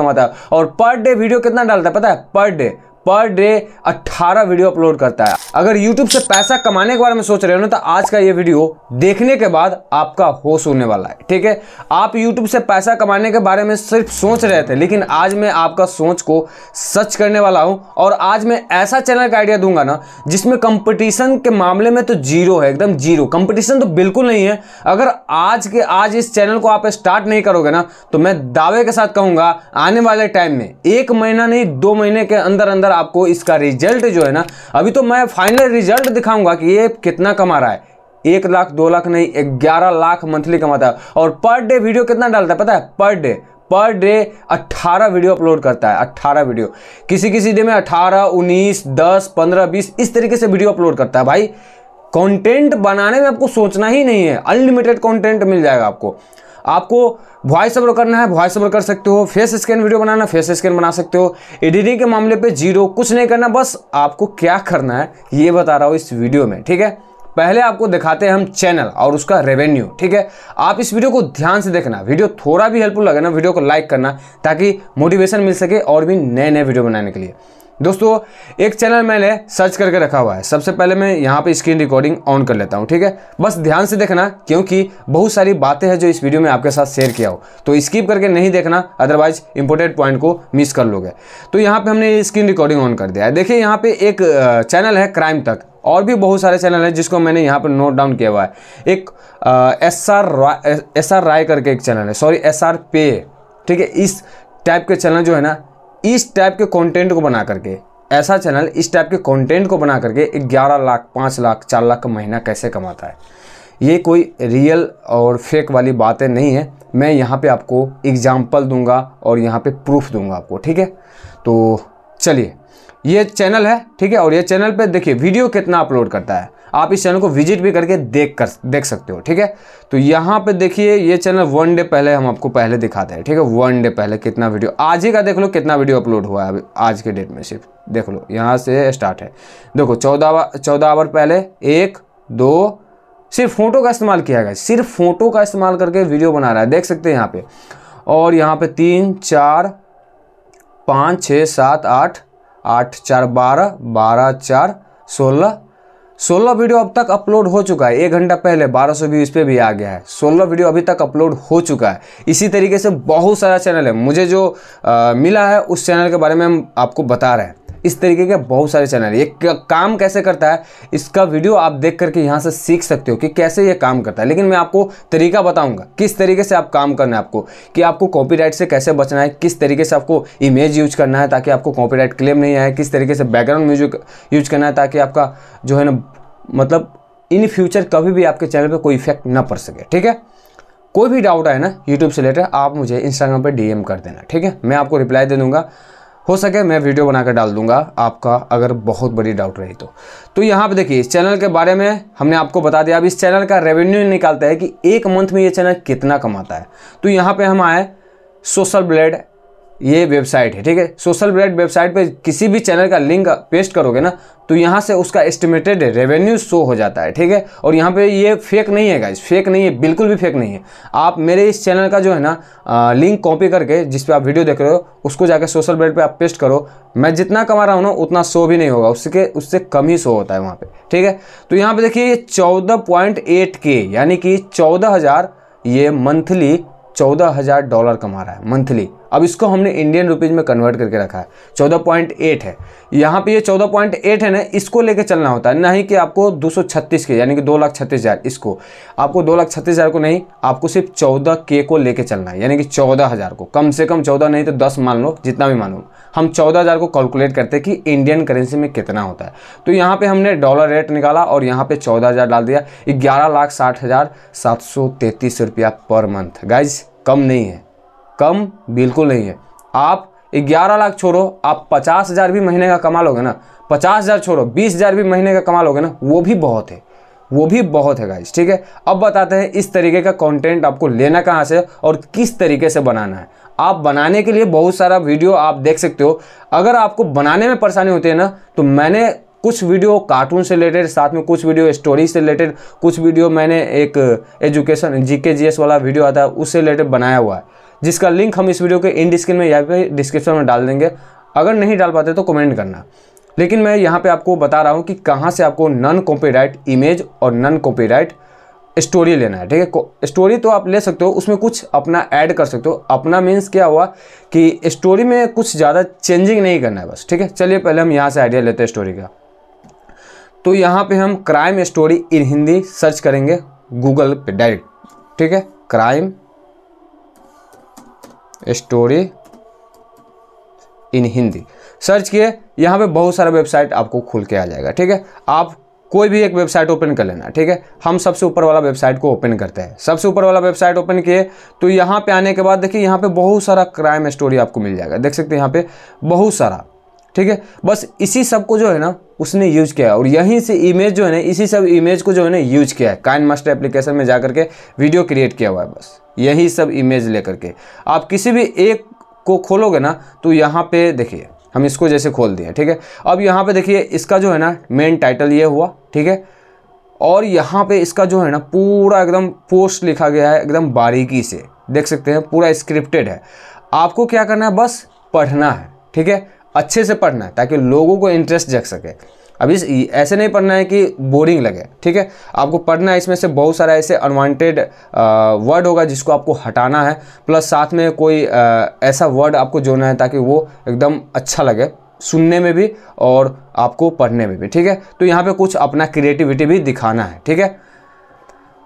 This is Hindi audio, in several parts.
कमाता है मतलब। और पर डे वीडियो कितना डालता है पता है per day per day 18 video upload करता है अगर यूट्यूब से पैसा कमाने के बारे में सोच रहे हो ना तो आज का ये वीडियो देखने के बाद आपका होश होने वाला है ठीक है आप यूट्यूब से पैसा कमाने के बारे में सिर्फ सोच रहे थे लेकिन आज मैं आपका सोच को सच करने वाला हूं और आज मैं ऐसा चैनल का आइडिया दूंगा ना जिसमें कंपटीशन के मामले में तो जीरो है एकदम जीरो कंपटीशन तो बिल्कुल नहीं है अगर आज के आज इस चैनल को आप स्टार्ट नहीं करोगे ना तो मैं दावे के साथ कहूंगा आने वाले टाइम में एक महीना नहीं दो महीने के अंदर अंदर अंदर आपको इसका रिजल्ट जो है ना अभी तो मैं फाइनल रिजल्ट दिखाऊंगा कि ये कितना कमा रहा है एक लाख दो लाख नहीं ग्यारह लाख मंथली कमाता है और पर डे वीडियो कितना डालता है पता है per day per day 18 video upload करता है 18 वीडियो किसी किसी डे में 18, 19, 10, 15, 20 इस तरीके से वीडियो अपलोड करता है भाई कंटेंट बनाने में आपको सोचना ही नहीं है अनलिमिटेड कंटेंट मिल जाएगा आपको आपको वॉइस ओवर करना है वॉइस ओवर कर सकते हो फेस स्कैन वीडियो बनाना फेस स्कैन बना सकते हो एडिटिंग के मामले पे जीरो कुछ नहीं करना बस आपको क्या करना है ये बता रहा हूँ इस वीडियो में ठीक है पहले आपको दिखाते हैं हम चैनल और उसका रेवेन्यू ठीक है आप इस वीडियो को ध्यान से देखना वीडियो थोड़ा भी हेल्पफुल लगे ना वीडियो को लाइक करना ताकि मोटिवेशन मिल सके और भी नए नए वीडियो बनाने के लिए दोस्तों एक चैनल मैंने सर्च करके रखा हुआ है सबसे पहले मैं यहाँ पे स्क्रीन रिकॉर्डिंग ऑन कर लेता हूँ ठीक है बस ध्यान से देखना क्योंकि बहुत सारी बातें हैं जो इस वीडियो में आपके साथ शेयर किया हो तो स्किप करके नहीं देखना अदरवाइज इंपॉर्टेंट पॉइंट को मिस कर लोगे तो यहाँ पे हमने स्क्रीन रिकॉर्डिंग ऑन कर दिया है देखिए यहाँ पे एक चैनल है क्राइम तक और भी बहुत सारे चैनल हैं जिसको मैंने यहाँ पर नोट डाउन किया हुआ है एक S R S R Rai करके एक चैनल है सॉरी एस आर पे ठीक है इस टाइप के चैनल जो है ना इस टाइप के कंटेंट को बना करके ऐसा चैनल इस टाइप के कंटेंट को बना करके 11 लाख 5 लाख 4 लाख का महीना कैसे कमाता है ये कोई रियल और फेक वाली बातें नहीं है मैं यहाँ पे आपको एग्ज़ाम्पल दूंगा और यहाँ पे प्रूफ दूंगा आपको ठीक है तो चलिए ये चैनल है ठीक है और ये चैनल पे देखिए वीडियो कितना अपलोड करता है आप इस चैनल को विजिट भी करके देख कर देख सकते हो ठीक है तो यहाँ पे देखिए ये चैनल वन डे पहले हम आपको पहले दिखाते हैं ठीक है वन डे पहले कितना वीडियो आज ही का देख लो कितना वीडियो अपलोड हुआ है अभी आज के डेट में सिर्फ देख लो यहाँ से स्टार्ट है देखो चौदह चौदह आवर पहले एक दो सिर्फ फोटो का इस्तेमाल किया गया सिर्फ फोटो का इस्तेमाल करके वीडियो बना रहा है देख सकते हैं यहाँ पे और यहाँ पे तीन चार पाँच छः सात आठ आठ चार बारह बारह चार सोलह सोलह वीडियो अब तक अपलोड हो चुका है एक घंटा पहले बारह सौ व्यू इस पर भी आ गया है सोलह वीडियो अभी तक अपलोड हो चुका है इसी तरीके से बहुत सारा चैनल है मुझे जो आ, मिला है उस चैनल के बारे में हम आपको बता रहे हैं इस तरीके के बहुत सारे चैनल ये काम कैसे करता है इसका वीडियो आप देख करके यहाँ से सीख सकते हो कि कैसे ये काम करता है लेकिन मैं आपको तरीका बताऊँगा किस तरीके से आप काम करना है आपको कि आपको कॉपीराइट से कैसे बचना है किस तरीके से आपको इमेज यूज करना है ताकि आपको कॉपीराइट क्लेम नहीं आए किस तरीके से बैकग्राउंड म्यूजिक यूज करना है ताकि आपका जो है ना मतलब इन फ्यूचर कभी भी आपके चैनल पर कोई इफेक्ट ना पड़ सके ठीक है कोई भी डाउट आए ना यूट्यूब से रिलेटेड आप मुझे इंस्टाग्राम पर डी कर देना ठीक है मैं आपको रिप्लाई दे दूँगा हो सके मैं वीडियो बनाकर डाल दूंगा आपका अगर बहुत बड़ी डाउट रही तो तो यहाँ पे देखिए इस चैनल के बारे में हमने आपको बता दिया अब इस चैनल का रेवेन्यू निकालता है कि एक मंथ में ये चैनल कितना कमाता है तो यहाँ पर हम आए सोशल ब्लेड ये वेबसाइट है ठीक है सोशल ब्रेड वेबसाइट पे किसी भी चैनल का लिंक पेस्ट करोगे ना तो यहाँ से उसका एस्टिमेटेड रेवेन्यू शो हो जाता है ठीक है और यहाँ पे ये फेक नहीं है गाइज फेक नहीं है बिल्कुल भी फेक नहीं है आप मेरे इस चैनल का जो है ना आ, लिंक कॉपी करके जिस पे आप वीडियो देख रहे हो उसको जाकर सोशल ब्रेड पर आप पेस्ट करो मैं जितना कमा रहा हूँ ना उतना शो भी नहीं होगा उसके उससे कम ही शो होता है वहाँ पर ठीक है तो यहाँ पर देखिए चौदह पॉइंट एट के यानी कि चौदह हज़ार ये मंथली चौदह हज़ार डॉलर कमा रहा है मंथली अब इसको हमने इंडियन रुपीज़ में कन्वर्ट करके रखा है चौदह पॉइंट एट है यहाँ पे ये चौदह पॉइंट एट है ना इसको लेके चलना होता है नहीं ही कि आपको दो सौ छत्तीस के यानी कि दो लाख छत्तीस हज़ार इसको आपको दो लाख छत्तीस हज़ार को नहीं आपको सिर्फ चौदह के को लेके चलना है यानी कि चौदह हज़ार को कम से कम चौदह नहीं तो दस मान लो जितना भी मान लो हम चौदह हज़ार को कैलकुलेट करते हैं कि इंडियन करेंसी में कितना होता है तो यहाँ पर हमने डॉलर रेट निकाला और यहाँ पर चौदह हज़ार डाल दिया ग्यारह लाख साठ हज़ार सात सौ तैंतीस रुपया पर मंथ गाइज कम नहीं है कम बिल्कुल नहीं है आप ग्यारह लाख छोड़ो आप पचास हज़ार भी महीने का कमा लोगे ना पचास हज़ार छोड़ो बीस हज़ार भी महीने का कमा लोगे ना वो भी बहुत है वो भी बहुत है गाइस ठीक है अब बताते हैं इस तरीके का कंटेंट आपको लेना कहाँ से और किस तरीके से बनाना है आप बनाने के लिए बहुत सारा वीडियो आप देख सकते हो अगर आपको बनाने में परेशानी होती है ना तो मैंने कुछ वीडियो कार्टून से रिलेटेड साथ में कुछ वीडियो स्टोरी से रिलेटेड कुछ वीडियो मैंने एक एजुकेशन जी के जी एस वाला वीडियो आता है उससे रिलेटेड बनाया हुआ है जिसका लिंक हम इस वीडियो के इन स्क्रीन में या फिर डिस्क्रिप्शन में डाल देंगे अगर नहीं डाल पाते तो कमेंट करना लेकिन मैं यहाँ पे आपको बता रहा हूँ कि कहाँ से आपको नन कॉपीराइट इमेज और नन कॉपीराइट स्टोरी लेना है ठीक है स्टोरी तो आप ले सकते हो उसमें कुछ अपना ऐड कर सकते हो अपना मीन्स क्या हुआ कि स्टोरी में कुछ ज़्यादा चेंजिंग नहीं करना है बस ठीक है चलिए पहले हम यहाँ से आइडिया लेते हैं स्टोरी का तो यहाँ पे हम crime story in Hindi search करेंगे गूगल पे डायरेक्ट ठीक है crime story in Hindi search किए यहाँ पे बहुत सारा वेबसाइट आपको खुल के आ जाएगा ठीक है आप कोई भी एक वेबसाइट ओपन कर लेना ठीक है हम सबसे ऊपर वाला वेबसाइट को ओपन करते हैं सबसे ऊपर वाला वेबसाइट ओपन किए तो यहाँ पे आने के बाद देखिए यहाँ पे बहुत सारा क्राइम स्टोरी आपको मिल जाएगा देख सकते हैं यहाँ पे बहुत सारा ठीक है बस इसी सब को जो है ना उसने यूज़ किया है और यहीं से इमेज जो है ना इसी सब इमेज को जो है ना यूज किया है काइन मास्टर एप्लीकेशन में जा के वीडियो क्रिएट किया हुआ है बस यही सब इमेज लेकर के आप किसी भी एक को खोलोगे ना तो यहाँ पे देखिए हम इसको जैसे खोल दिए ठीक है अब यहाँ पे देखिए इसका जो है ना मेन टाइटल ये हुआ ठीक है और यहाँ पे इसका जो है ना पूरा एकदम पोस्ट लिखा गया है एकदम बारीकी से देख सकते हैं पूरा स्क्रिप्टेड है आपको क्या करना है बस पढ़ना है ठीक है अच्छे से पढ़ना है ताकि लोगों को इंटरेस्ट जग सके अब इस ऐसे नहीं पढ़ना है कि बोरिंग लगे ठीक है आपको पढ़ना है इसमें से बहुत सारा ऐसे अनवांटेड वर्ड होगा जिसको आपको हटाना है प्लस साथ में कोई आ, ऐसा वर्ड आपको जोड़ना है ताकि वो एकदम अच्छा लगे सुनने में भी और आपको पढ़ने में भी ठीक है तो यहाँ पे कुछ अपना क्रिएटिविटी भी दिखाना है ठीक है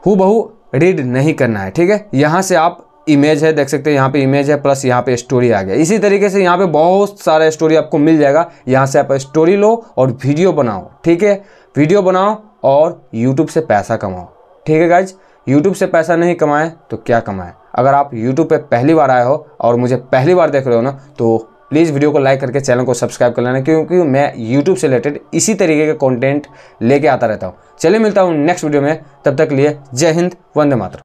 हु बहू रीड नहीं करना है ठीक है यहाँ से आप इमेज है देख सकते हैं यहाँ पे इमेज है प्लस यहाँ पे स्टोरी आ गया इसी तरीके से यहाँ पे बहुत सारा स्टोरी आपको मिल जाएगा यहाँ से आप स्टोरी लो और वीडियो बनाओ ठीक है वीडियो बनाओ और यूट्यूब से पैसा कमाओ ठीक है गाइज यूट्यूब से पैसा नहीं कमाएं तो क्या कमाएं अगर आप यूट्यूब पर पहली बार आए हो और मुझे पहली बार देख रहे हो ना तो प्लीज़ वीडियो को लाइक करके चैनल को सब्सक्राइब कर लेना क्योंकि मैं यूट्यूब से रिलेटेड इसी तरीके के कॉन्टेंट लेके आता रहता हूँ चलिए मिलता हूँ नेक्स्ट वीडियो में तब तक लिए जय हिंद वंदे मातरम